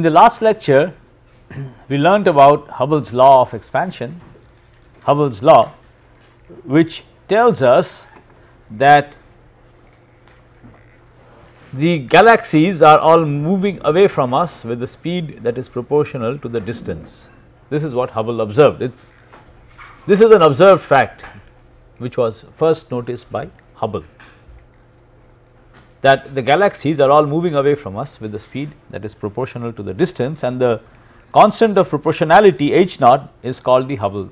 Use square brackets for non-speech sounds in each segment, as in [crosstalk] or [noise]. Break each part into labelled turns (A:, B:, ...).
A: In the last lecture, we learnt about Hubble's law of expansion, Hubble's law which tells us that the galaxies are all moving away from us with a speed that is proportional to the distance. This is what Hubble observed. It, this is an observed fact which was first noticed by Hubble that the galaxies are all moving away from us with the speed that is proportional to the distance and the constant of proportionality h naught is called the Hubble,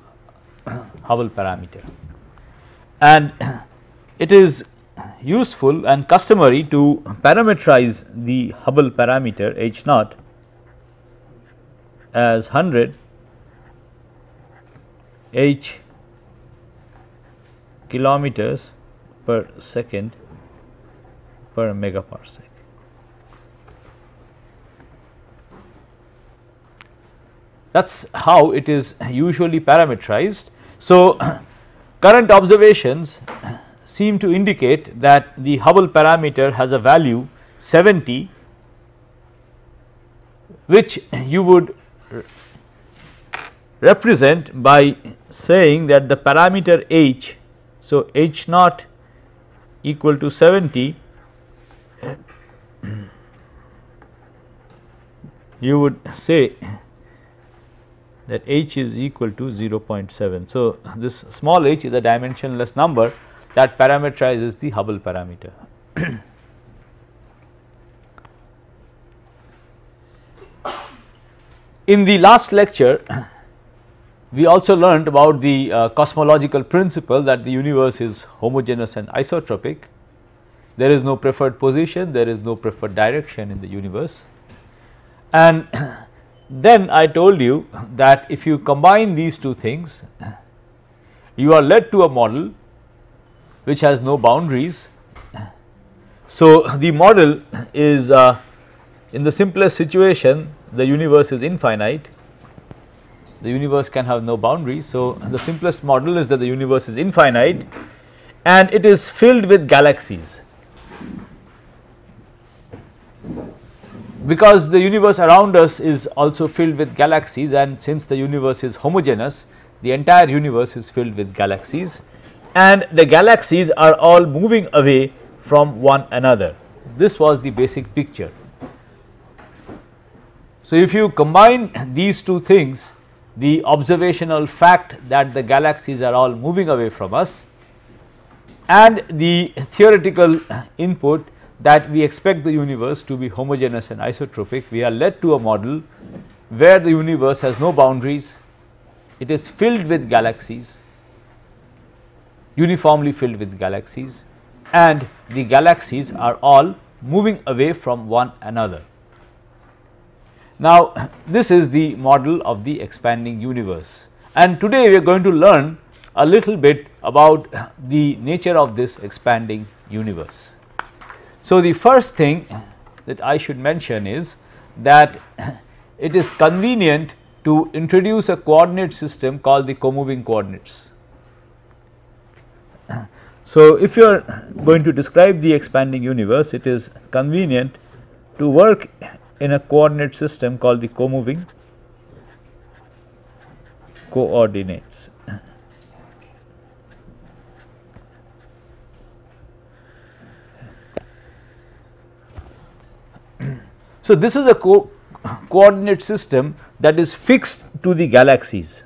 A: [clears throat] Hubble parameter. And [clears throat] it is useful and customary to parameterize the Hubble parameter h naught as 100 h kilometers per second per megaparsec. That is how it is usually parameterized. So, [clears throat] current observations seem to indicate that the Hubble parameter has a value 70 which you would represent by saying that the parameter h. So, h naught equal to 70 you would say that h is equal to 0.7. So, this small h is a dimensionless number that parameterizes the Hubble parameter. [coughs] In the last lecture, we also learned about the uh, cosmological principle that the universe is homogeneous and isotropic. There is no preferred position, there is no preferred direction in the universe. And [clears throat] then I told you that if you combine these two things, [clears throat] you are led to a model which has no boundaries. [clears throat] So, the model is uh, in the simplest situation the universe is infinite, the universe can have no boundaries. So, the simplest model is that the universe is infinite and it is filled with galaxies because the universe around us is also filled with galaxies and since the universe is homogeneous, the entire universe is filled with galaxies and the galaxies are all moving away from one another. This was the basic picture. So, if you combine [coughs] these two things, the observational fact that the galaxies are all moving away from us and the theoretical [coughs] input that we expect the universe to be homogeneous and isotropic, we are led to a model where the universe has no boundaries, it is filled with galaxies, uniformly filled with galaxies and the galaxies are all moving away from one another. Now, [clears throat] this is the model of the expanding universe and today we are going to learn a little bit about [clears throat] the nature of this expanding universe. So, the first thing that I should mention is that [coughs] it is convenient to introduce a coordinate system called the comoving coordinates. [coughs] So, if you are going to describe the expanding universe, it is convenient to work in a coordinate system called the comoving coordinates. So, this is a co coordinate system that is fixed to the galaxies.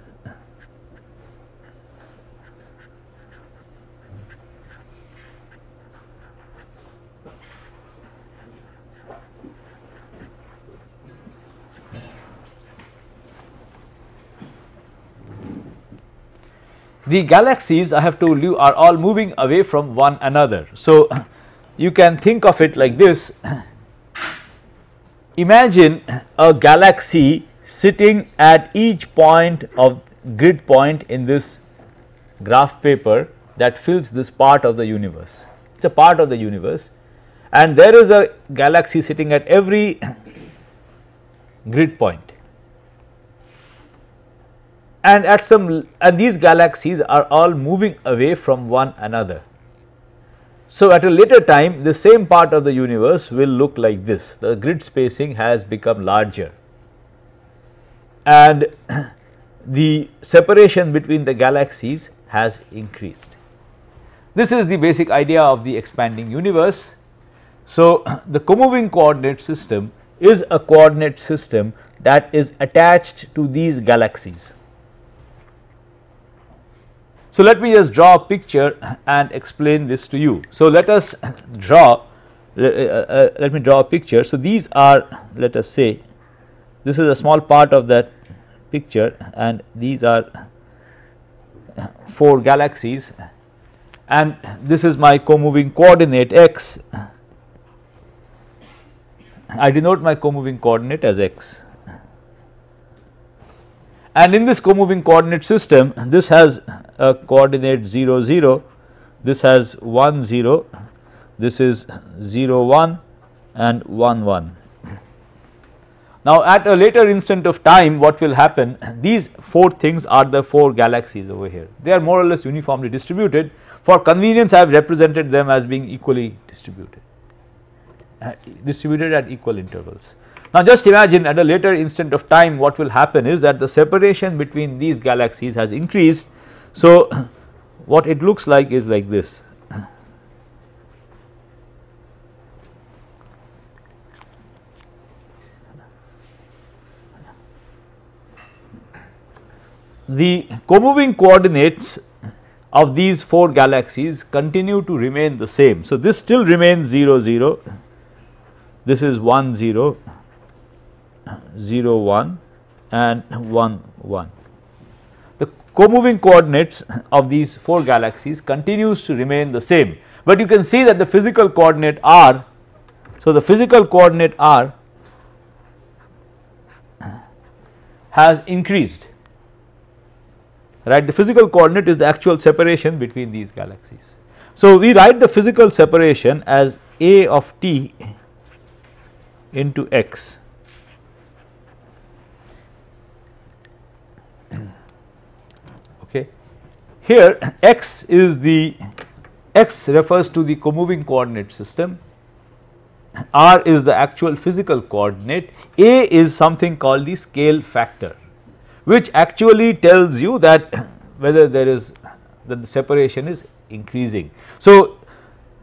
A: The galaxies I have told you are all moving away from one another. So, [laughs] you can think of it like this Imagine a galaxy sitting at each point of grid point in this graph paper that fills this part of the universe. It is a part of the universe and there is a galaxy sitting at every [coughs] grid point and at some and these galaxies are all moving away from one another so, at a later time the same part of the universe will look like this the grid spacing has become larger and [clears throat] the separation between the galaxies has increased. This is the basic idea of the expanding universe. So, [clears throat] the comoving coordinate system is a coordinate system that is attached to these galaxies. So, let me just draw a picture and explain this to you. So, let us draw uh, uh, uh, let me draw a picture. So, these are let us say this is a small part of that picture and these are 4 galaxies and this is my co-moving coordinate x. I denote my co-moving coordinate as x and in this comoving coordinate system this has a coordinate 0 0 this has 1 0 this is 0 1 and 1 1. Now at a later instant of time what will happen these 4 things are the 4 galaxies over here they are more or less uniformly distributed for convenience I have represented them as being equally distributed uh, distributed at equal intervals. Now just imagine at a later instant of time what will happen is that the separation between these galaxies has increased. So [clears throat] what it looks like is like this. The comoving coordinates of these 4 galaxies continue to remain the same. So, this still remains 0 0, this is 1 0, 0 1 and 1 1. The co-moving coordinates of these 4 galaxies continues to remain the same, but you can see that the physical coordinate r. So, the physical coordinate r has increased right the physical coordinate is the actual separation between these galaxies. So, we write the physical separation as a of t into x Here x is the x refers to the comoving coordinate system, r is the actual physical coordinate, a is something called the scale factor which actually tells you that whether there is that the separation is increasing. So,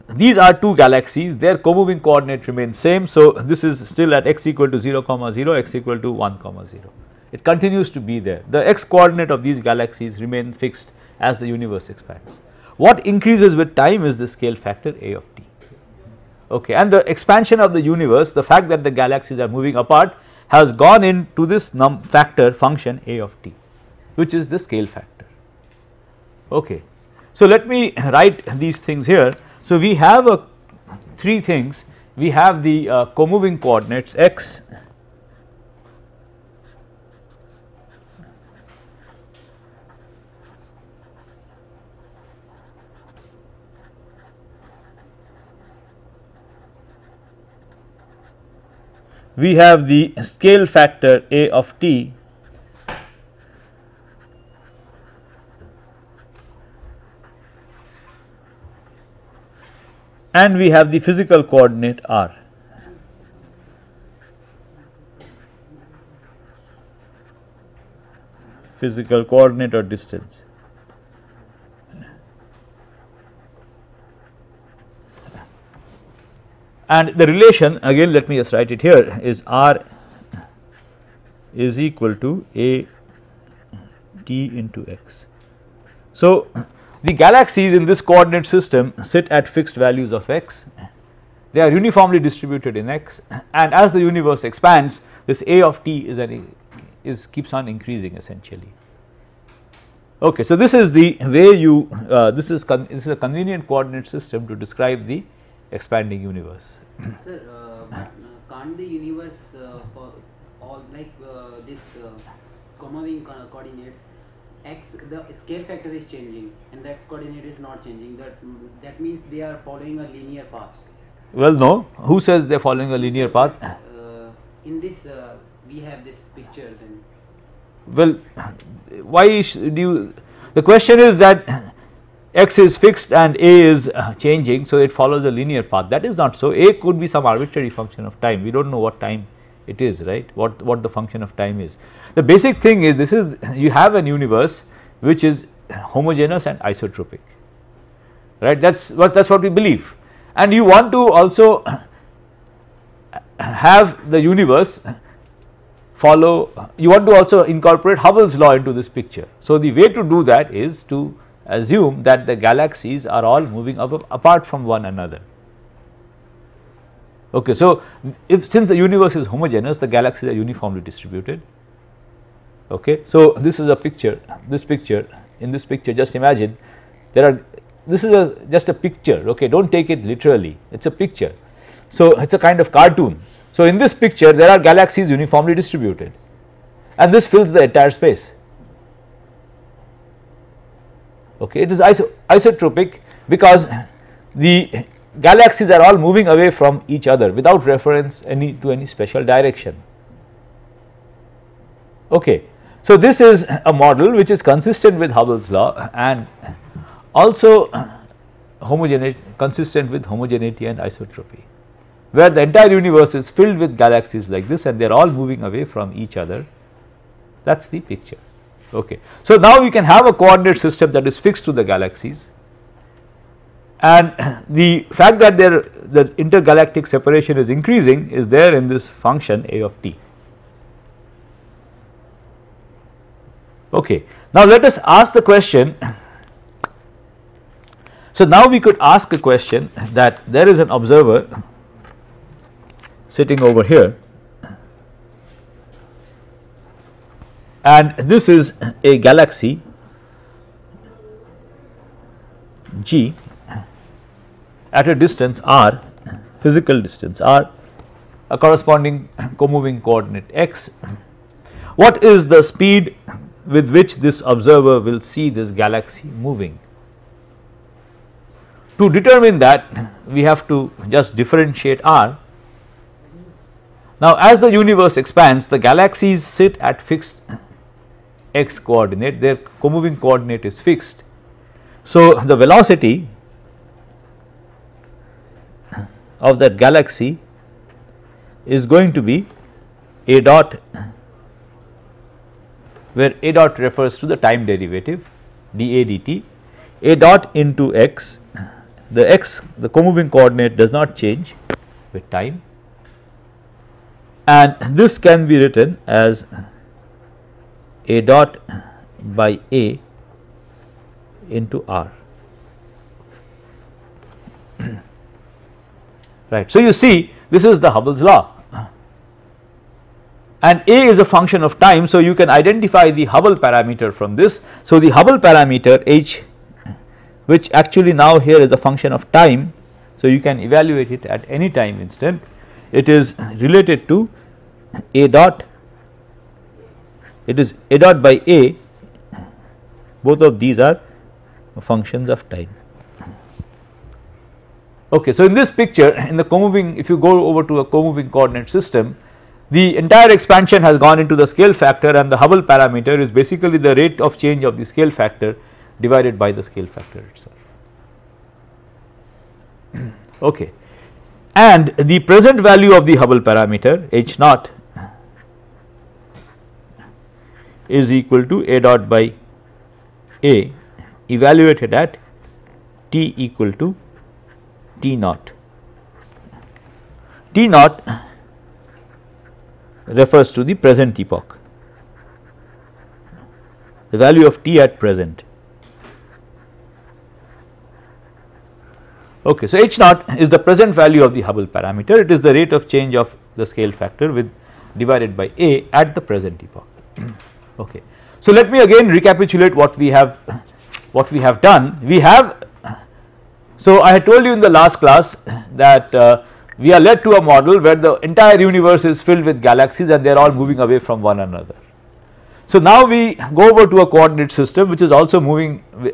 A: these are two galaxies their comoving coordinate remains same. So, this is still at x equal to 0 comma 0 x equal to 1 comma 0 it continues to be there the x coordinate of these galaxies remain fixed as the universe expands. What increases with time is the scale factor A of t. Okay, and the expansion of the universe, the fact that the galaxies are moving apart has gone into this num factor function A of t, which is the scale factor. Okay. So, let me [clears throat] write these things here. So, we have a three things we have the uh, co-moving coordinates x, we have the scale factor A of t and we have the physical coordinate r. physical coordinate or distance. and the relation again let me just write it here is R is equal to A t into x. So, the galaxies in this coordinate system sit at fixed values of x, they are uniformly distributed in x and as the universe expands this A of t is an is keeps on increasing essentially. Okay, so this is the way you uh, this is this is a convenient coordinate system to describe the expanding universe. Sir, uh, can't the universe uh, for all like uh, this Komaving uh, coordinates? X the scale factor is changing and the x coordinate is not changing. That that means they are following a linear path. Well, no. Who says they're following a linear path? Uh, in this, uh, we have this picture. Then. Well, why do you? The question is that x is fixed and a is uh, changing. So, it follows a linear path that is not so a could be some arbitrary function of time we do not know what time it is right what, what the function of time is. The basic thing is this is you have an universe which is homogeneous and isotropic right that is what that is what we believe and you want to also [coughs] have the universe follow you want to also incorporate Hubble's law into this picture. So, the way to do that is to assume that the galaxies are all moving up, apart from one another. Okay, so if since the universe is homogeneous, the galaxies are uniformly distributed. Okay, so this is a picture. This picture, in this picture, just imagine there are. This is a just a picture. Okay, don't take it literally. It's a picture. So it's a kind of cartoon. So in this picture, there are galaxies uniformly distributed, and this fills the entire space okay it is iso isotropic because the galaxies are all moving away from each other without reference any to any special direction okay so this is a model which is consistent with Hubble's law and also homogeneity consistent with homogeneity and isotropy where the entire universe is filled with galaxies like this and they are all moving away from each other that is the picture. Okay. So now we can have a coordinate system that is fixed to the galaxies and [clears throat] the fact that the intergalactic separation is increasing is there in this function a of t. Okay. Now let us ask the question. [clears throat] So now we could ask a question that there is an observer sitting over here and this is a galaxy G at a distance r physical distance r a corresponding co-moving coordinate x. What is the speed with which this observer will see this galaxy moving? To determine that we have to just differentiate r. Now as the universe expands the galaxies sit at fixed x coordinate their comoving coordinate is fixed. So the velocity of that galaxy is going to be a dot where a dot refers to the time derivative dA dt a dot into x the x the comoving coordinate does not change with time and this can be written as a dot by A into R. [clears throat] right. So, you see this is the Hubble's law and A is a function of time. So, you can identify the Hubble parameter from this. So, the Hubble parameter H which actually now here is a function of time. So, you can evaluate it at any time instant it is related to A dot it is a dot by a both of these are functions of time. Okay, so in this picture in the comoving if you go over to a comoving coordinate system the entire expansion has gone into the scale factor and the Hubble parameter is basically the rate of change of the scale factor divided by the scale factor itself. [clears throat] okay. And the present value of the Hubble parameter h naught is equal to A dot by A evaluated at T equal to T naught. T naught refers to the present epoch, the value of T at present. Okay, so H naught is the present value of the Hubble parameter, it is the rate of change of the scale factor with divided by A at the present epoch. Okay. So let me again recapitulate what we have what we have done. We have so I had told you in the last class that uh, we are led to a model where the entire universe is filled with galaxies and they are all moving away from one another. So now we go over to a coordinate system which is also moving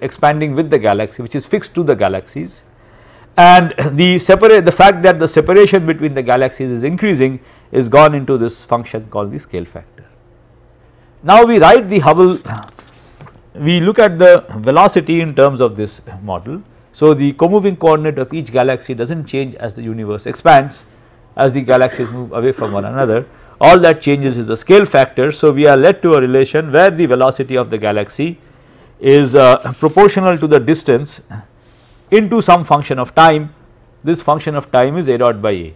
A: expanding with the galaxy which is fixed to the galaxies and the separate the fact that the separation between the galaxies is increasing is gone into this function called the scale factor. Now we write the Hubble, we look at the velocity in terms of this model. So the comoving coordinate of each galaxy does not change as the universe expands, as the galaxies move away from one another. All that changes is the scale factor. So we are led to a relation where the velocity of the galaxy is uh, proportional to the distance into some function of time. This function of time is a dot by a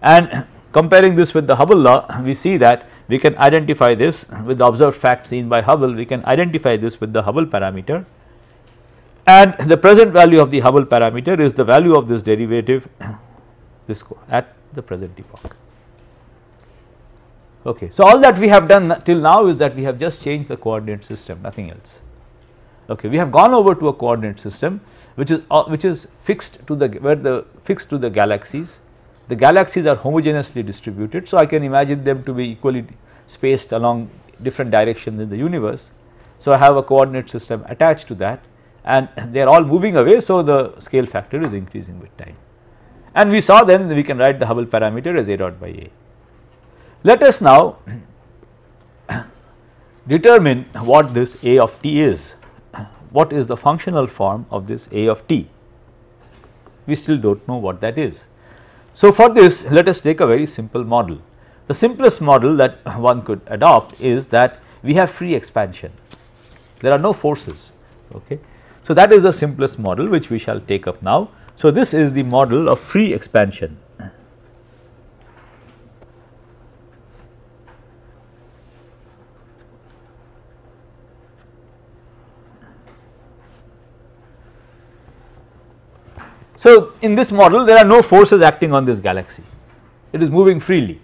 A: and Comparing this with the Hubble law, we see that we can identify this with the observed fact seen by Hubble, we can identify this with the Hubble parameter and the present value of the Hubble parameter is the value of this derivative [coughs] this at the present epoch. Okay, so all that we have done till now is that we have just changed the coordinate system, nothing else. Okay, we have gone over to a coordinate system which is uh, which is fixed to the where the fixed to the galaxies the galaxies are homogeneously distributed. So, I can imagine them to be equally spaced along different directions in the universe. So, I have a coordinate system attached to that and [laughs] they are all moving away. So, the scale factor is increasing with time and we saw then we can write the Hubble parameter as a dot by a. Let us now [clears throat] determine what this a of t is, [clears throat] what is the functional form of this a of t, we still do not know what that is. So, for this let us take a very simple model. The simplest model that [laughs] one could adopt is that we have free expansion, there are no forces. Okay. So, that is the simplest model which we shall take up now. So, this is the model of free expansion So in this model there are no forces acting on this galaxy, it is moving freely,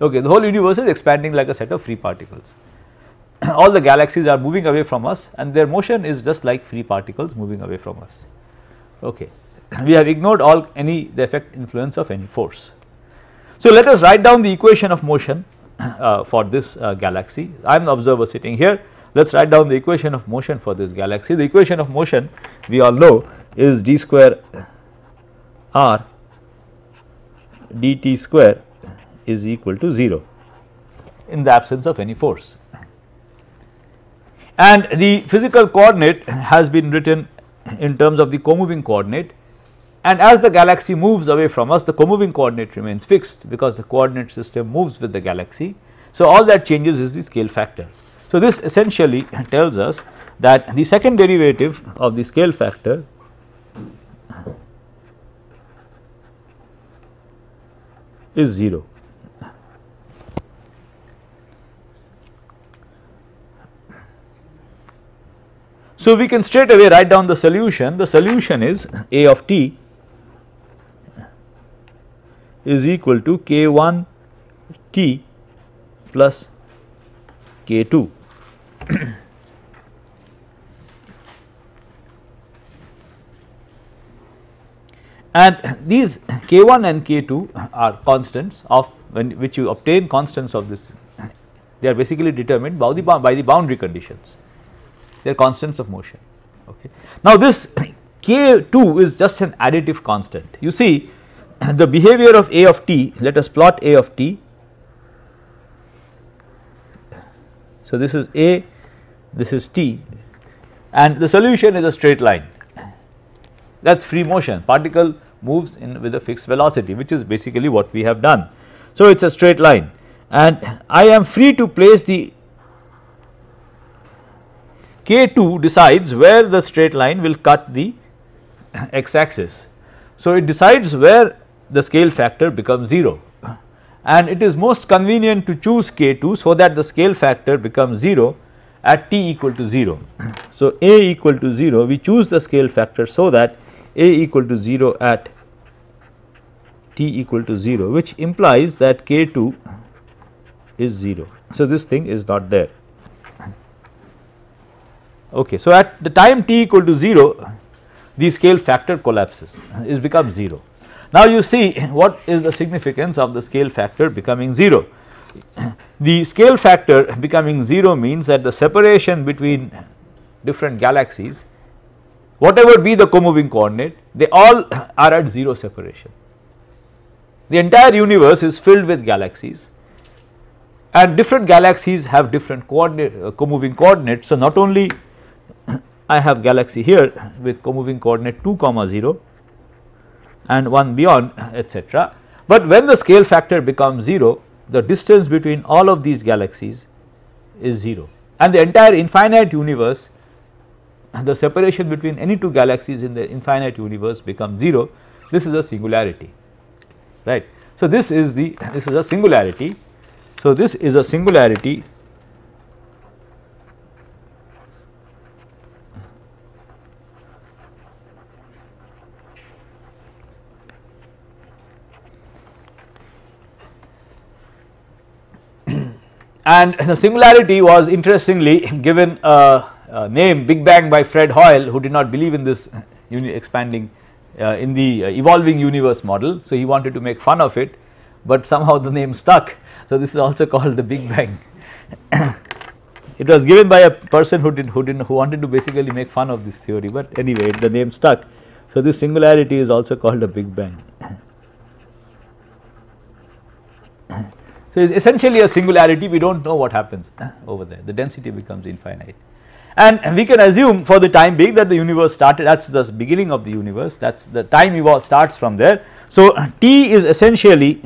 A: okay the whole universe is expanding like a set of free particles. [clears throat] All the galaxies are moving away from us and their motion is just like free particles moving away from us, okay. [clears throat] We have ignored all any the effect influence of any force. So let us write down the equation of motion [clears throat] uh, for this uh, galaxy. I am the observer sitting here. Let us write down the equation of motion for this galaxy. The equation of motion we all know is d square r dt square is equal to 0 in the absence of any force. And the physical coordinate has been written in terms of the co-moving coordinate and as the galaxy moves away from us the co-moving coordinate remains fixed because the coordinate system moves with the galaxy. So, all that changes is the scale factor. So, this essentially tells us that the second derivative of the scale factor is 0. So, we can straight away write down the solution. The solution is A of t is equal to k1 t plus k2. [clears throat] and these k1 and k2 are constants of when which you obtain constants of this they are basically determined by the, by the boundary conditions they are constants of motion okay. Now this k2 is just an additive constant you see [clears throat] the behavior of a of t let us plot a of t. So this is a this is t and the solution is a straight line that is free motion particle moves in with a fixed velocity which is basically what we have done. So, it is a straight line and I am free to place the K2 decides where the straight line will cut the [clears throat] x axis. So, it decides where the scale factor becomes 0 and it is most convenient to choose K2 so that the scale factor becomes 0 at t equal to 0. [clears throat] So, a equal to 0 we choose the scale factor so that a equal to 0 at t equal to 0 which implies that k 2 is 0. So, this thing is not there. Okay, so, at the time t equal to 0 the scale factor collapses it becomes 0. Now, you see what is the significance of the scale factor becoming 0. The scale factor becoming 0 means that the separation between different galaxies whatever be the comoving coordinate they all are at 0 separation the entire universe is filled with galaxies and different galaxies have different coordinate, uh, co-moving coordinates. So, not only [coughs] I have galaxy here with co-moving coordinate 2 comma 0 and one beyond etc., but when the scale factor becomes 0 the distance between all of these galaxies is 0 and the entire infinite universe the separation between any two galaxies in the infinite universe becomes 0 this is a singularity right. So, this is the this is a singularity. So, this is a singularity [clears throat] and the singularity was interestingly given a, a, name Big Bang by Fred Hoyle who did not believe in this [laughs] expanding uh, in the uh, evolving universe model. So, he wanted to make fun of it, but somehow the name stuck. So, this is also [laughs] called the Big Bang. [coughs] it was given by a person who did who didn't who wanted to basically make fun of this theory, but anyway the name stuck. So, this singularity is also called a Big Bang. [coughs] so, it is essentially a singularity we do not know what happens [coughs] over there the density becomes infinite. And we can assume for the time being that the universe started that is the beginning of the universe that is the time evolve starts from there. So, t is essentially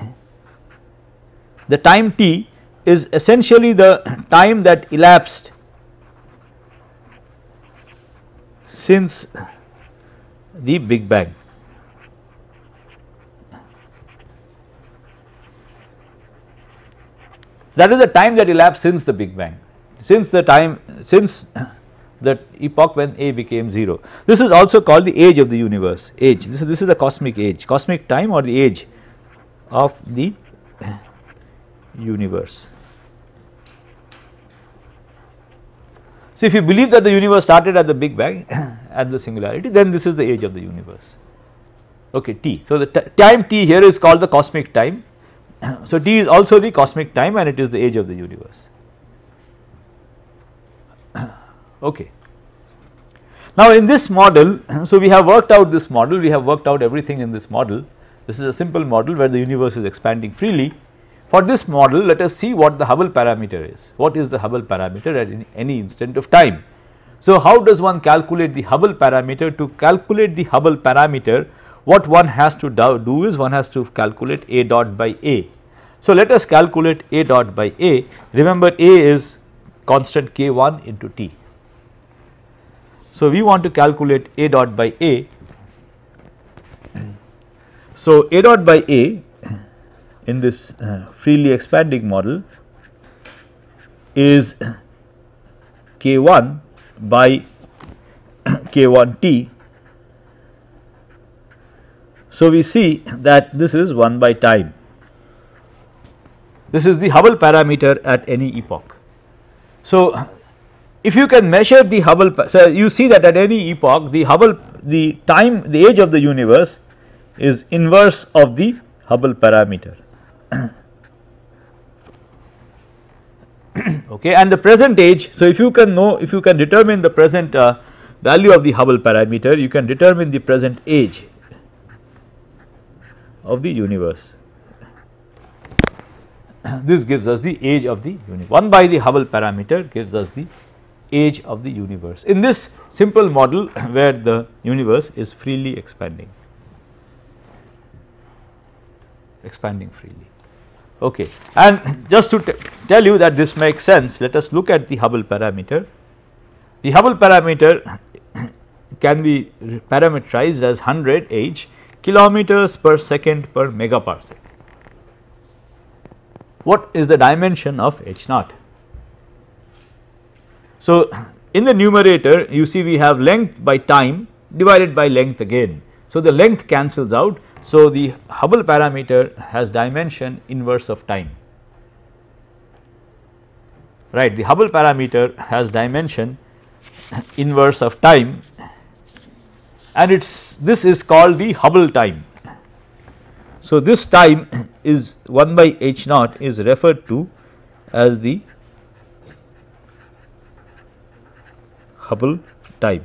A: the time t is essentially the time that elapsed since the Big Bang. So that is the time that elapsed since the Big Bang, since the time since that epoch when A became 0. This is also called the age of the universe, age. This, this is the cosmic age, cosmic time or the age of the universe. So, if you believe that the universe started at the Big Bang [coughs] at the singularity then this is the age of the universe okay T. So, the time T here is called the cosmic time. [coughs] So, T is also the cosmic time and it is the age of the universe. [coughs] Okay. Now in this model, [laughs] so we have worked out this model, we have worked out everything in this model. This is a simple model where the universe is expanding freely. For this model, let us see what the Hubble parameter is. What is the Hubble parameter at any instant of time? So how does one calculate the Hubble parameter? To calculate the Hubble parameter, what one has to do is one has to calculate A dot by A. So let us calculate A dot by A. Remember A is constant K1 into T. So, we want to calculate A dot by A. So, A dot by A in this uh, freely expanding model is k 1 by k 1 t. So, we see that this is 1 by time. This is the Hubble parameter at any epoch. So, if you can measure the Hubble, so you see that at any epoch the Hubble, the time, the age of the universe is inverse of the Hubble parameter. [coughs] okay and the present age so if you can know if you can determine the present uh, value of the Hubble parameter you can determine the present age of the universe [coughs] this gives us the age of the universe 1 by the Hubble parameter gives us the age of the universe in this simple model [laughs] where the universe is freely expanding expanding freely okay and [clears throat] just to tell you that this makes sense let us look at the Hubble parameter the Hubble parameter [clears throat] can be parameterized as 100 h kilometers per second per megaparsec what is the dimension of h naught so, in the numerator you see we have length by time divided by length again. So, the length cancels out. So, the Hubble parameter has dimension inverse of time right the Hubble parameter has dimension [laughs] inverse of time and it is this is called the Hubble time. So, this time is 1 by h naught is referred to as the Hubble type.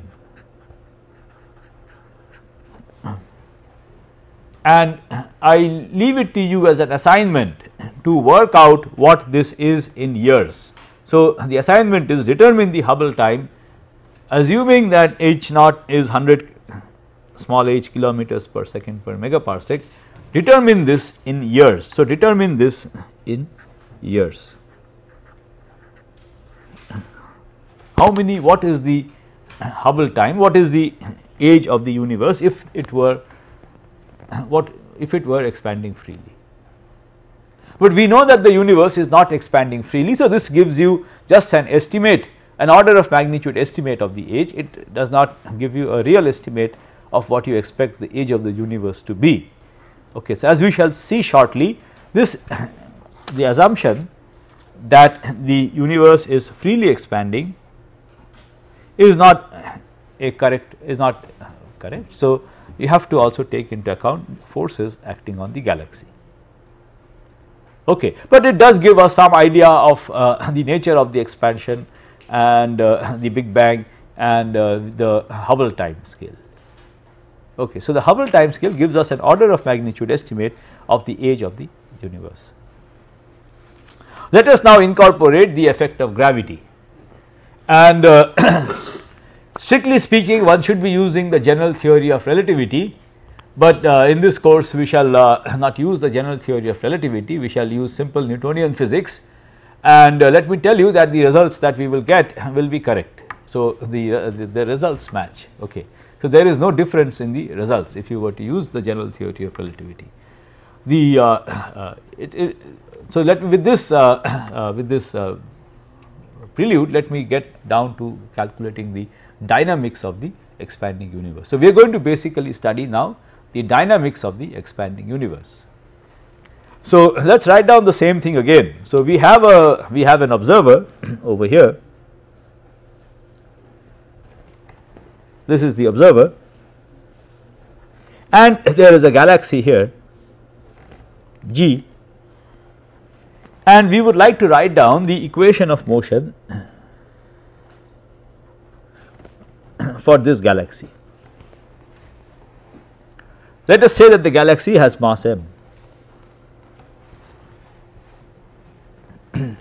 A: And I leave it to you as an assignment to work out what this is in years. So, the assignment is determine the Hubble time assuming that h naught is 100 small h kilometers per second per megaparsec determine this in years. So, determine this in years. how many what is the Hubble time what is the age of the universe if it were what if it were expanding freely. But we know that the universe is not expanding freely. So, this gives you just an estimate an order of magnitude estimate of the age it does not give you a real estimate of what you expect the age of the universe to be. Okay, so, as we shall see shortly this the assumption that the universe is freely expanding is not a correct is not correct. So, you have to also take into account forces acting on the galaxy. Okay, but it does give us some idea of uh, [laughs] the nature of the expansion and uh, [laughs] the Big Bang and uh, the Hubble time scale. Okay, so the Hubble time scale gives us an order of magnitude estimate of the age of the universe. Let us now incorporate the effect of gravity. And uh, [clears throat] strictly speaking one should be using the general theory of relativity but uh, in this course we shall uh, [laughs] not use the general theory of relativity, we shall use simple Newtonian physics and uh, let me tell you that the results that we will get [laughs] will be correct. So, the, uh, the, the, results match ok. So, there is no difference in the results if you were to use the general theory of relativity. The, uh, [clears throat] uh, it, it, so, let me with this, [clears throat] with this prelude, let me get down to calculating the dynamics of the expanding universe. So, we are going to basically study now the dynamics of the expanding universe. So, let us write down the same thing again. So, we have a we have an observer [clears throat] over here. This is the observer and there is a galaxy here G and we would like to write down the equation of motion for this galaxy. Let us say that the galaxy has mass m. [clears throat]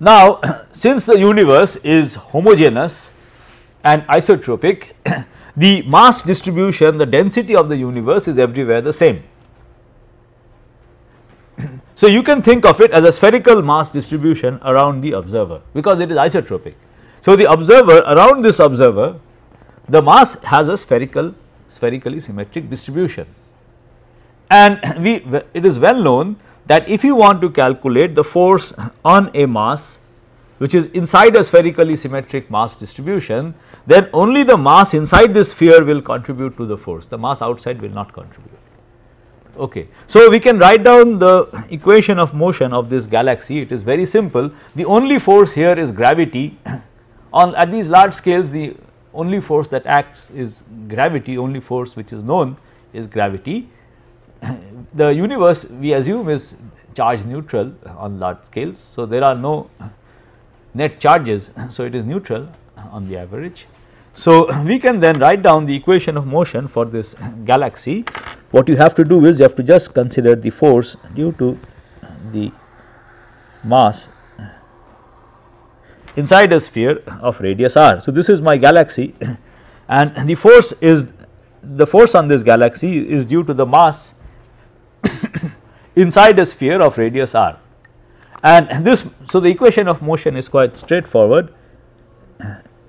A: now, [clears throat] since the universe is homogeneous and isotropic, [clears throat] the mass distribution, the density of the universe is everywhere the same. So, you can think of it as a spherical mass distribution around the observer because it is isotropic. So, the observer around this observer the mass has a spherical spherically symmetric distribution and we it is well known that if you want to calculate the force on a mass which is inside a spherically symmetric mass distribution then only the mass inside this sphere will contribute to the force the mass outside will not contribute okay. So we can write down the equation of motion of this galaxy it is very simple the only force here is gravity [clears throat] on at these large scales the only force that acts is gravity only force which is known is gravity. [clears throat] the universe we assume is charge neutral on large scales so there are no net charges [clears throat] so it is neutral on the average. So we can then write down the equation of motion for this galaxy what you have to do is you have to just consider the force due to the mass inside a sphere of radius r. So, this is my galaxy [coughs] and the force is the force on this galaxy is due to the mass [coughs] inside a sphere of radius r and this. So, the equation of motion is quite straightforward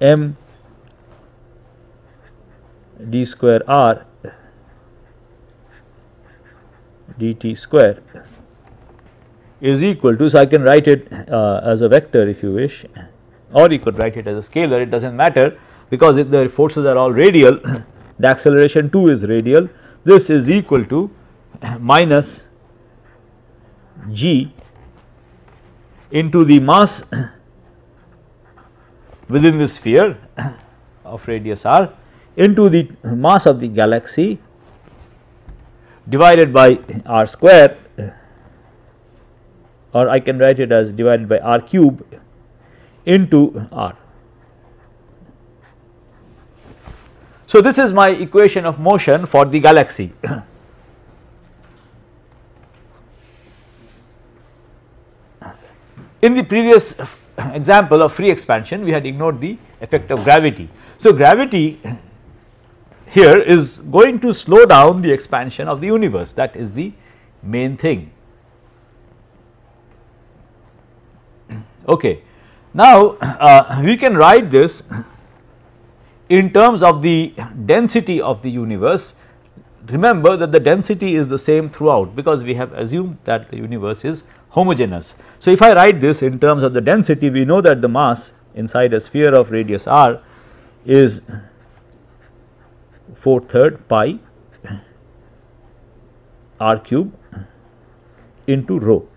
A: m d square r dt square is equal to so I can write it uh, as a vector if you wish or you could write it as a scalar it does not matter because if the forces are all radial [coughs] the acceleration 2 is radial this is equal to [coughs] minus g into the mass [coughs] within the sphere of radius r into the mass of the galaxy divided by r square or I can write it as divided by r cube into r. So, this is my equation of motion for the galaxy. [coughs] In the previous example of free expansion we had ignored the effect of gravity. So, gravity here is going to slow down the expansion of the universe that is the main thing. Okay. Now, uh, we can write this in terms of the density of the universe. Remember that the density is the same throughout because we have assumed that the universe is homogeneous. So, if I write this in terms of the density, we know that the mass inside a sphere of radius r is 4 third pi r cube into rho.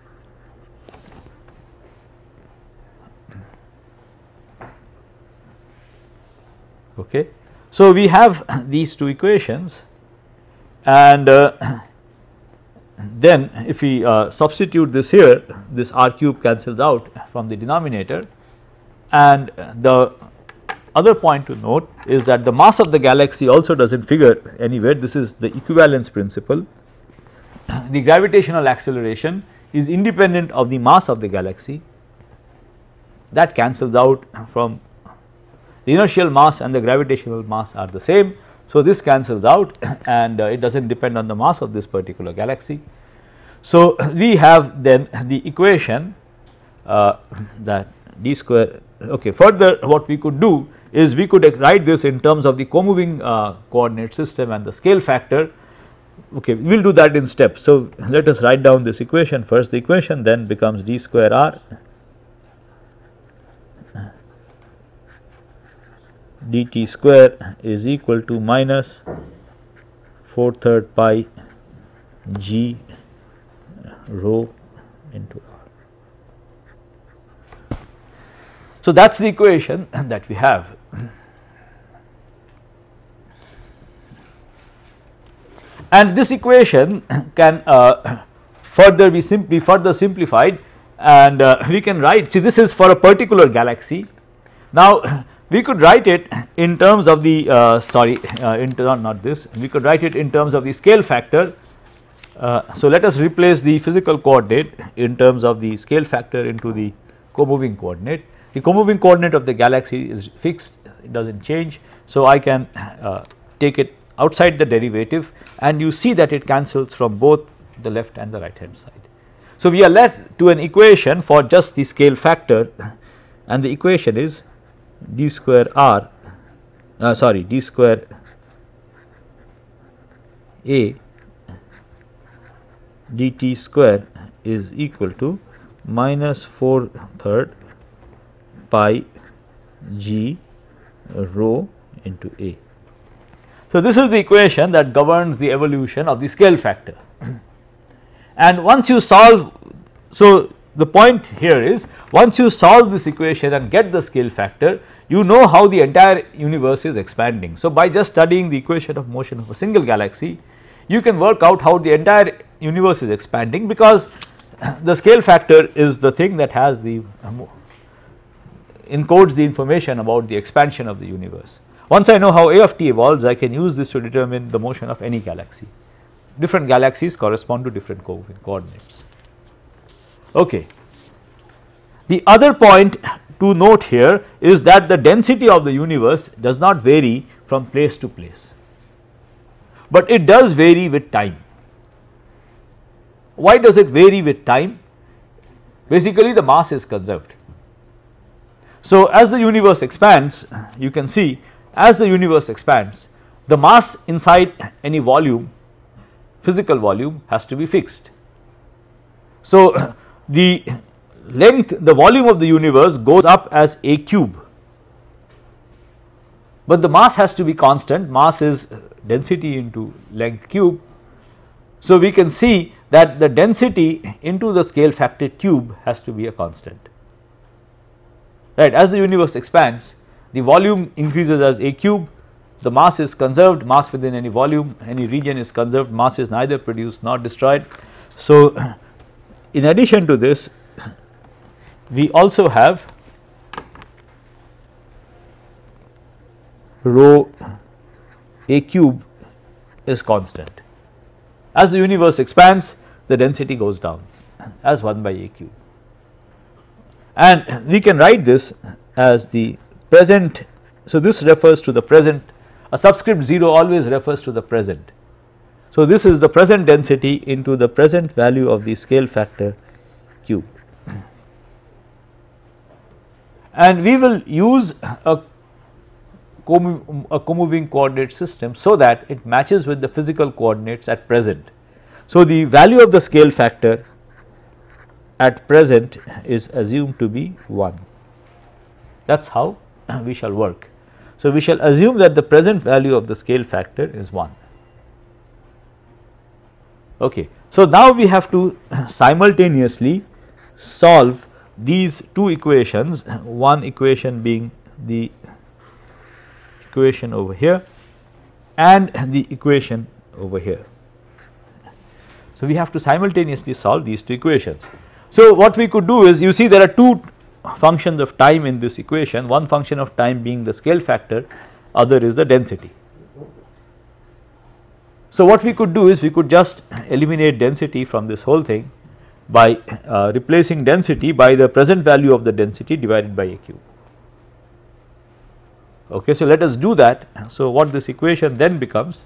A: Okay. So, we have these two equations and uh, then if we uh, substitute this here this r cube cancels out from the denominator and the other point to note is that the mass of the galaxy also does not figure anywhere this is the equivalence principle. [clears throat] the gravitational acceleration is independent of the mass of the galaxy that cancels out from the inertial mass and the gravitational mass are the same. So, this cancels out [clears throat] and uh, it does not depend on the mass of this particular galaxy. So, [clears throat] we have then the equation uh, that d square okay further what we could do is we could write this in terms of the co-moving uh, coordinate system and the scale factor okay we will do that in steps. So let us write down this equation first the equation then becomes d square r dt square is equal to minus 4 third pi g rho into r. So, that is the equation [clears throat] that we have. [clears throat] And this equation [clears throat] can uh, further be simply further simplified and uh, we can write see this is for a particular galaxy. Now, we could write it in terms of the uh, sorry uh, not this we could write it in terms of the scale factor. Uh, so, let us replace the physical coordinate in terms of the scale factor into the co-moving coordinate the comoving coordinate of the galaxy is fixed, it does not change. So, I can uh, take it outside the derivative and you see that it cancels from both the left and the right hand side. So, we are left to an equation for just the scale factor and the equation is d square r uh, sorry d square a dt square is equal to minus 4 third pi g rho into A. So, this is the equation that governs the evolution of the scale factor [clears throat] and once you solve. So, the point here is once you solve this equation and get the scale factor you know how the entire universe is expanding. So, by just studying the equation of motion of a single galaxy you can work out how the entire universe is expanding because [clears throat] the scale factor is the thing that has the encodes the information about the expansion of the universe. Once I know how A of t evolves, I can use this to determine the motion of any galaxy. Different galaxies correspond to different co coordinates. Okay. The other point to note here is that the density of the universe does not vary from place to place, but it does vary with time. Why does it vary with time? Basically, the mass is conserved. So as the universe expands you can see as the universe expands the mass inside any volume physical volume has to be fixed. So [clears throat] the length the volume of the universe goes up as a cube but the mass has to be constant mass is density into length cube. So we can see that the density into the scale factor cube has to be a constant right. As the universe expands the volume increases as A cube, the mass is conserved, mass within any volume, any region is conserved, mass is neither produced nor destroyed. So, in addition to this we also have rho A cube is constant. As the universe expands the density goes down as 1 by A cube and we can write this as the present. So, this refers to the present a subscript 0 always refers to the present. So, this is the present density into the present value of the scale factor q and we will use a a comoving coordinate system so that it matches with the physical coordinates at present. So, the value of the scale factor at present is assumed to be 1 that is how [clears throat] we shall work. So, we shall assume that the present value of the scale factor is 1. Okay. So, now we have to [clears throat] simultaneously solve these two equations one equation being the equation over here and the equation over here. So, we have to simultaneously solve these two equations. So what we could do is you see there are two functions of time in this equation one function of time being the scale factor other is the density. So what we could do is we could just eliminate density from this whole thing by uh, replacing density by the present value of the density divided by a cube. Okay, so let us do that. So what this equation then becomes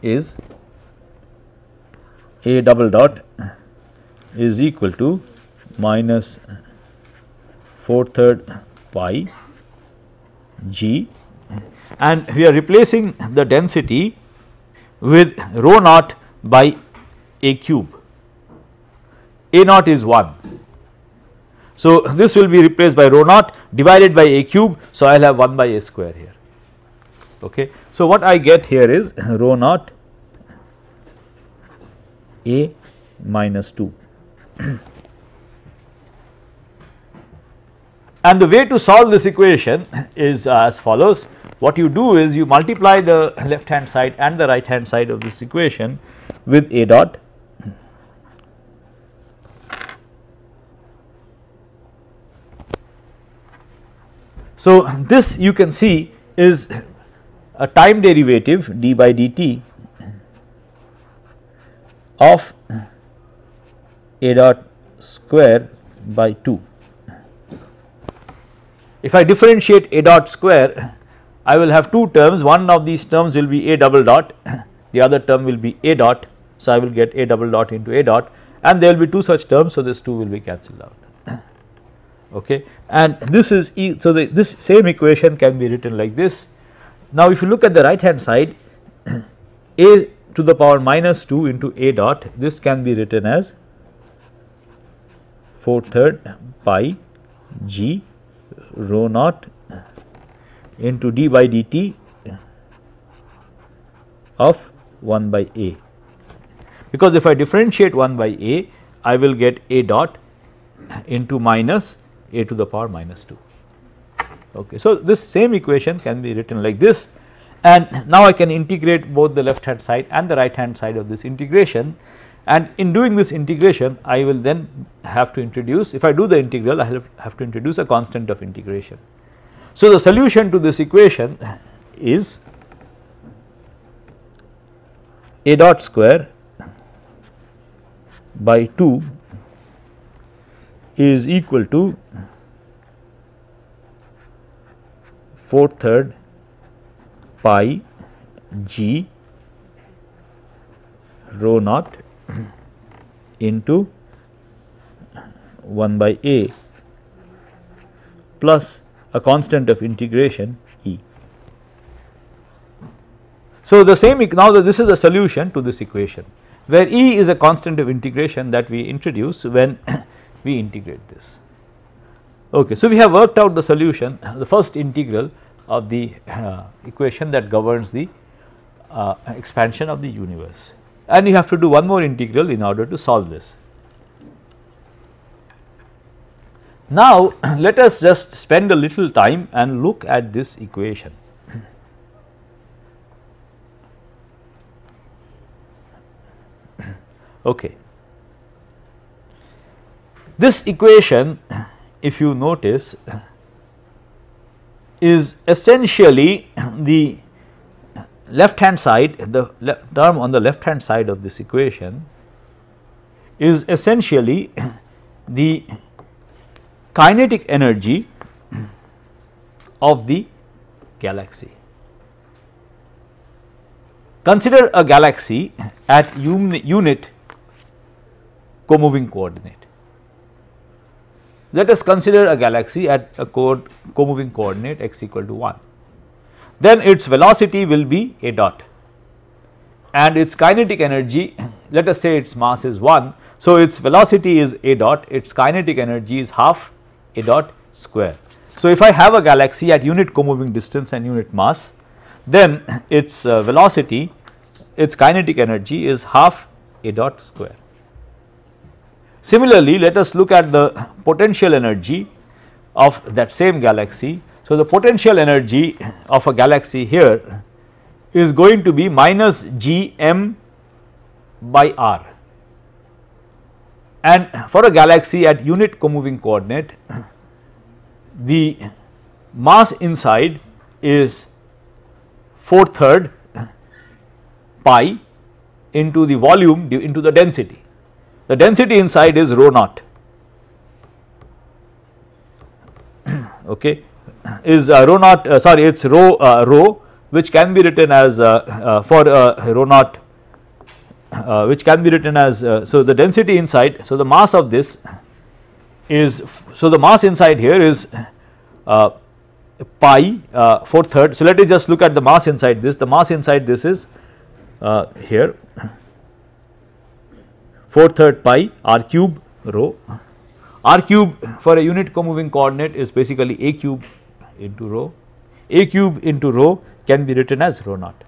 A: is a double dot is equal to minus 4 third pi g and we are replacing the density with rho naught by a cube. A naught is 1. So, this will be replaced by rho naught divided by a cube. So, I will have 1 by a square here. Okay. So, what I get here is rho naught a minus 2. and the way to solve this equation is uh, as follows. What you do is you multiply the left hand side and the right hand side of this equation with a dot So, this you can see is a time derivative d by dt of a dot square by 2. If I differentiate a dot square I will have two terms one of these terms will be a double dot the other term will be a dot so I will get a double dot into a dot and there will be two such terms so this 2 will be cancelled out [coughs] okay and this is e so the, this same equation can be written like this now if you look at the right hand side [coughs] a to the power minus 2 into a dot this can be written as 4 third pi g rho naught into d by dt of 1 by a because if I differentiate 1 by a I will get a dot into minus a to the power minus 2 okay. So, this same equation can be written like this and now I can integrate both the left hand side and the right hand side of this integration and in doing this integration I will then have to introduce if I do the integral I have to introduce a constant of integration. So, the solution to this equation is a dot square by 2 is equal to 4 third pi g rho naught into 1 by a plus a constant of integration E. So, the same now that this is a solution to this equation where E is a constant of integration that we introduce when [coughs] we integrate this. Okay, so, we have worked out the solution the first integral of the uh, equation that governs the uh, expansion of the universe. And you have to do one more integral in order to solve this. Now, [clears throat] let us just spend a little time and look at this equation. [clears throat] okay. This equation, [clears throat] if you notice, is essentially the left hand side the term on the left hand side of this equation is essentially the kinetic energy of the galaxy. Consider a galaxy at unit comoving coordinate. Let us consider a galaxy at a co-moving coordinate x equal to 1. Then its velocity will be a dot and its kinetic energy [clears throat] let us say its mass is 1. So, its velocity is a dot its kinetic energy is half a dot square. So, if I have a galaxy at unit co-moving distance and unit mass then [clears throat] its uh, velocity its kinetic energy is half a dot square. Similarly, let us look at the potential energy of that same galaxy. So, the potential energy of a galaxy here is going to be minus g m by r and for a galaxy at unit comoving coordinate the mass inside is 4 third pi into the volume into the density the density inside is rho naught [clears throat] okay is uh, rho naught uh, sorry it is rho uh, rho which can be written as uh, uh, for uh, rho naught which can be written as so the density inside so the mass of this is so the mass inside here is pi uh, 4 third so let us just look at the mass inside this the mass inside this is here 4 third pi r cube rho. r cube for a unit co-moving coordinate is basically a cube into rho, a cube into rho can be written as rho naught.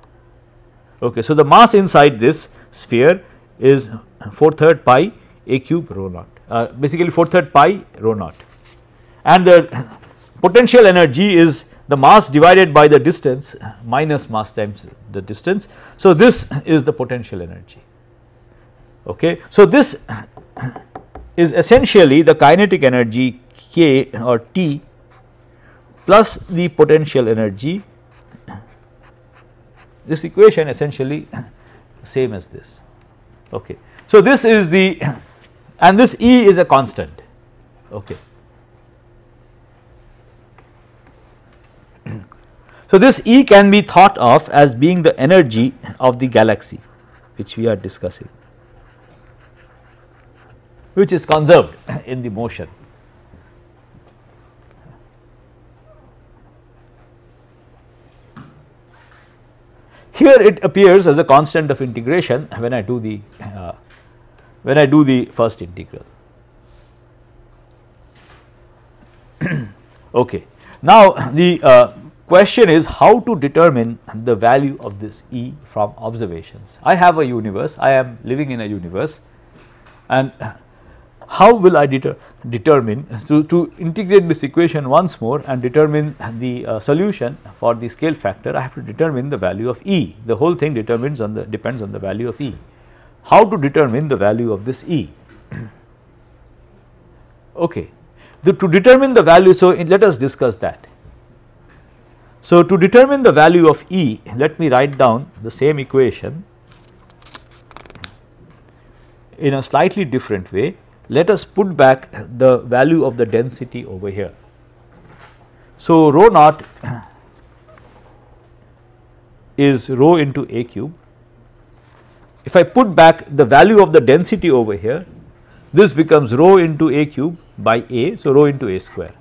A: Okay, so, the mass inside this sphere is 4 third pi a cube rho naught uh, basically 4 third pi rho naught and the potential energy is the mass divided by the distance minus mass times the distance. So, this is the potential energy. Okay. So, this is essentially the kinetic energy K or T plus the potential energy. This equation essentially same as this. Okay. So, this is the and this E is a constant. Okay. So, this E can be thought of as being the energy of the galaxy which we are discussing which is conserved in the motion. Here it appears as a constant of integration when I do the uh, when I do the first integral. [clears throat] okay. Now the uh, question is how to determine the value of this E from observations. I have a universe, I am living in a universe and how will I deter determine to, to integrate this equation once more and determine the uh, solution for the scale factor I have to determine the value of E the whole thing determines on the depends on the value of E. How to determine the value of this E? [clears throat] okay. The, to determine the value so in, let us discuss that. So to determine the value of E let me write down the same equation in a slightly different way let us put back the value of the density over here. So, rho naught is rho into a cube. If I put back the value of the density over here, this becomes rho into a cube by a, so rho into a square.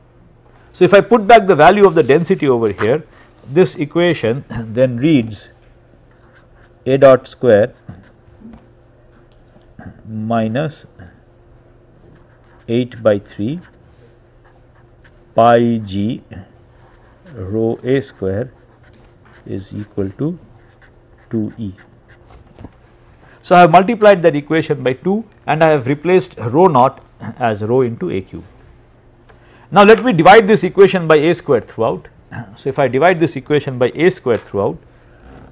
A: So, if I put back the value of the density over here, this equation [coughs] then reads a dot square minus 8 by 3 pi g rho a square is equal to 2e. So, I have multiplied that equation by 2 and I have replaced rho naught as rho into a cube. Now, let me divide this equation by a square throughout. So, if I divide this equation by a square throughout,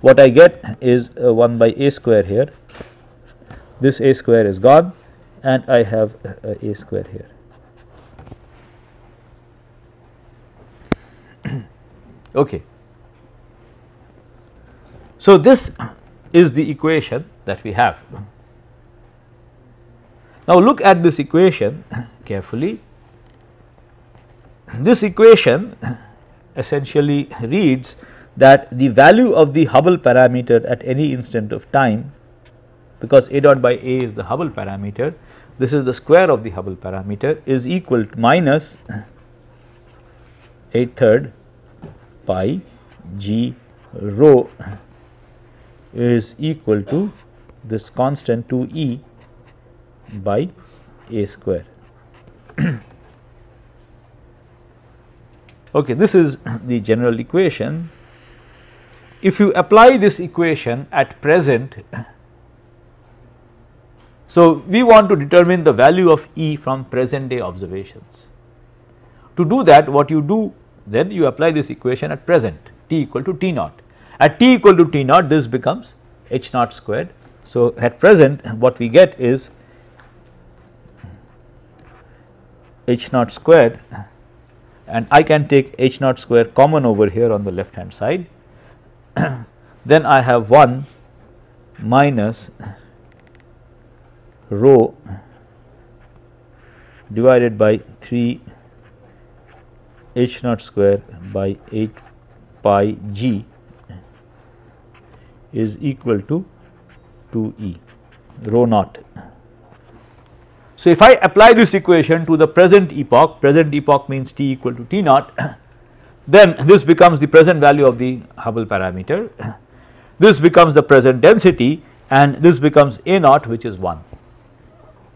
A: what I get is uh, 1 by a square here. This a square is gone and I have a square here. [coughs] okay. So, this is the equation that we have. Now, look at this equation [coughs] carefully. This equation [coughs] essentially reads that the value of the Hubble parameter at any instant of time because a dot by a is the Hubble parameter this is the square of the Hubble parameter is equal to minus 8 third pi g rho is equal to this constant 2 e by a square. [clears throat] okay, this is the general equation. If you apply this equation at present so, we want to determine the value of E from present day observations. To do that what you do then you apply this equation at present T equal to T naught. At T equal to T naught this becomes H naught squared. So, at present what we get is H naught squared and I can take H naught square common over here on the left hand side. [coughs] then I have 1 minus rho divided by 3 h naught square by 8 pi g is equal to 2 e rho naught. So, if I apply this equation to the present epoch, present epoch means t equal to t naught, [coughs] then this becomes the present value of the Hubble parameter, [coughs] this becomes the present density and this becomes a naught which is 1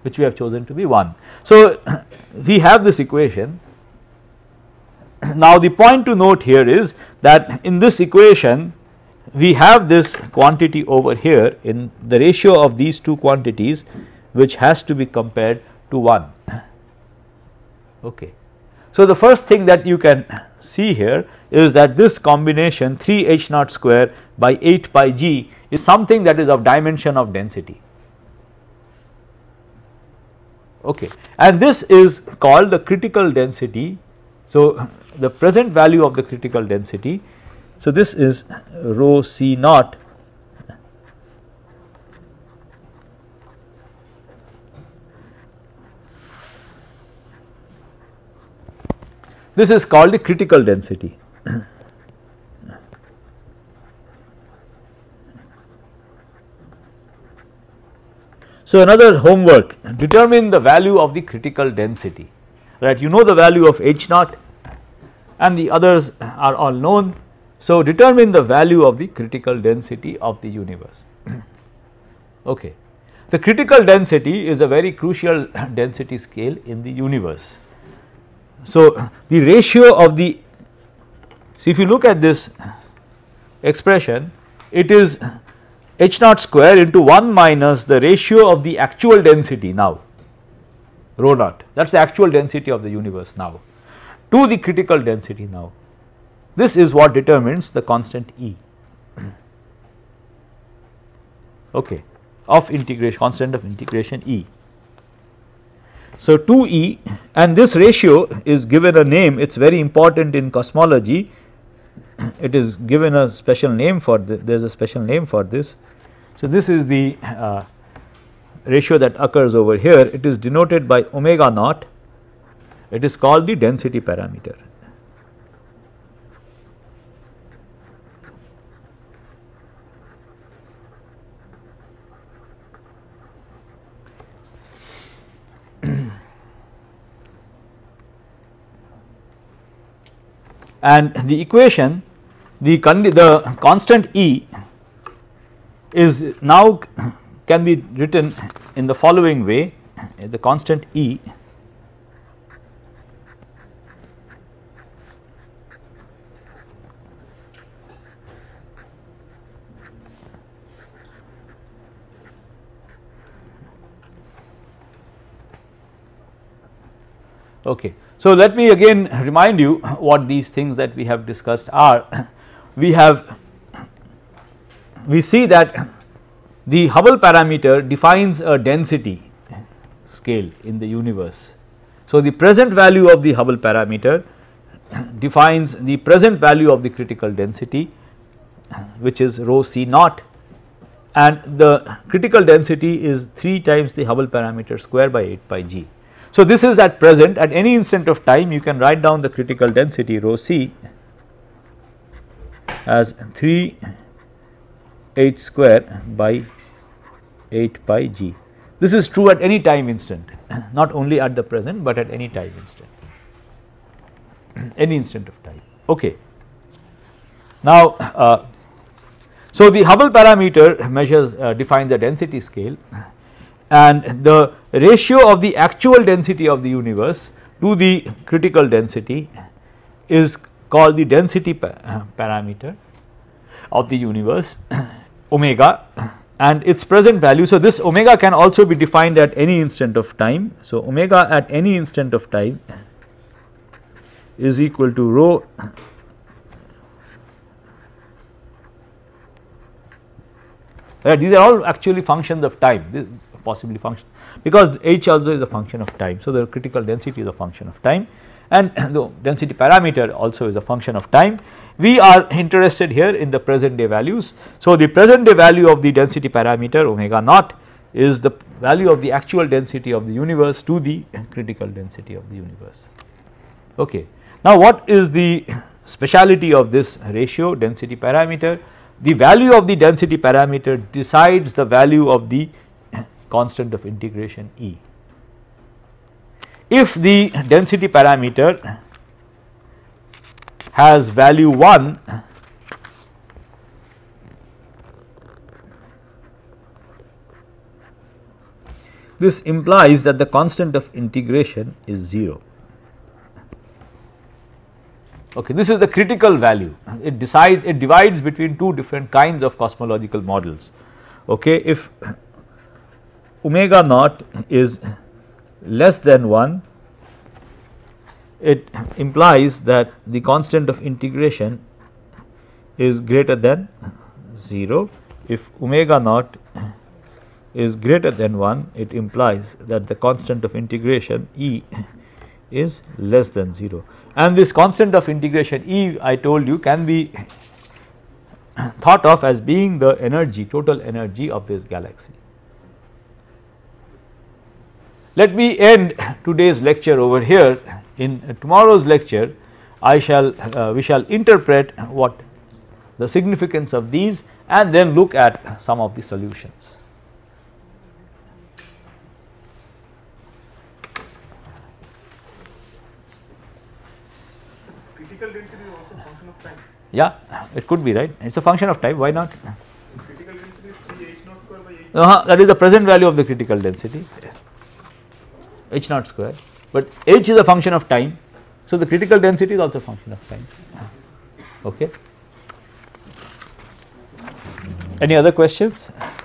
A: which we have chosen to be 1. So, [clears throat] we have this equation. [clears throat] Now, the point to note here is that in this equation we have this quantity over here in the ratio of these two quantities which has to be compared to 1. [clears throat] Okay. So, the first thing that you can see here is that this combination 3 h naught square by 8 pi g is something that is of dimension of density okay and this is called the critical density. So the present value of the critical density. So this is rho C naught this is called the critical density [clears throat] So, another homework determine the value of the critical density right you know the value of H naught and the others are all known. So, determine the value of the critical density of the universe. [clears throat] okay. The critical density is a very crucial [clears throat] density scale in the universe. So, the ratio of the so if you look at this expression it is h naught square into 1 minus the ratio of the actual density now rho naught that is the actual density of the universe now to the critical density now. This is what determines the constant E [clears throat] okay, of integration constant of integration E. So, 2E and this ratio is given a name it is very important in cosmology [clears throat] it is given a special name for the, there is a special name for this so, this is the uh, ratio that occurs over here it is denoted by omega naught it is called the density parameter. and the equation the, the constant E is now can be written in the following way the constant E Okay. So, let me again remind you what these things that we have discussed are. [coughs] We have we see that the Hubble parameter defines a density scale in the universe. So, the present value of the Hubble parameter [coughs] defines the present value of the critical density which is rho c naught and the critical density is 3 times the Hubble parameter square by 8 pi g. So, this is at present at any instant of time you can write down the critical density rho c as 3 8 square by 8 pi g. This is true at any time instant, [clears throat] not only at the present but at any time instant, [clears throat] any instant of time. Okay. Now, uh, so the Hubble parameter measures uh, defines the density scale and the ratio of the actual density of the universe to the critical density is called the density pa uh, parameter of the universe [clears throat] omega and its present value. So, this omega can also be defined at any instant of time. So, omega at any instant of time is equal to rho right, these are all actually functions of time possibly function because h also is a function of time. So, the critical density is a function of time and [clears throat] the density parameter also is a function of time. We are interested here in the present day values. So, the present day value of the density parameter omega naught is the value of the actual density of the universe to the [clears throat] critical density of the universe. Okay. Now, what is the [clears throat] speciality of this ratio density parameter? The value of the density parameter decides the value of the constant of integration E if the density parameter has value 1 this implies that the constant of integration is 0 okay this is the critical value it decides it divides between two different kinds of cosmological models okay if omega naught is less than 1 it implies that the constant of integration is greater than 0 if omega naught is greater than 1 it implies that the constant of integration E is less than 0 and this constant of integration E I told you can be thought of as being the energy total energy of this galaxy. Let me end today's lecture over here. In tomorrow's lecture, I shall uh, we shall interpret what the significance of these and then look at some of the solutions. Critical density is also a function of time. Yeah, it could be right. It is a function of time. Why not? Critical density is h naught square by h. Uh -huh, that is the present value of the critical density h naught square but h is a function of time so the critical density is also a function of time okay any other questions